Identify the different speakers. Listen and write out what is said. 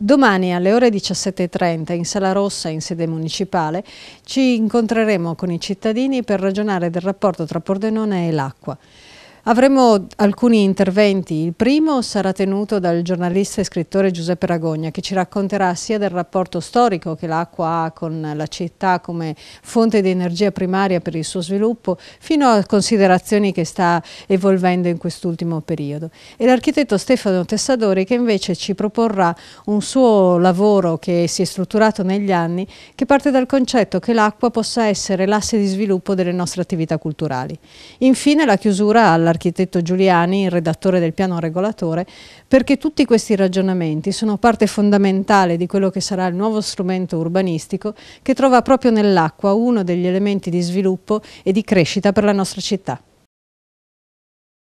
Speaker 1: Domani alle ore 17.30 in Sala Rossa in sede municipale ci incontreremo con i cittadini per ragionare del rapporto tra Pordenone e l'acqua. Avremo alcuni interventi. Il primo sarà tenuto dal giornalista e scrittore Giuseppe Ragogna che ci racconterà sia del rapporto storico che l'acqua ha con la città come fonte di energia primaria per il suo sviluppo fino a considerazioni che sta evolvendo in quest'ultimo periodo. E l'architetto Stefano Tessadori che invece ci proporrà un suo lavoro che si è strutturato negli anni che parte dal concetto che l'acqua possa essere l'asse di sviluppo delle nostre attività culturali. Infine la chiusura all'architetto l'architetto Giuliani, il redattore del piano regolatore, perché tutti questi ragionamenti sono parte fondamentale di quello che sarà il nuovo strumento urbanistico che trova proprio nell'acqua uno degli elementi di sviluppo e di crescita per la nostra città.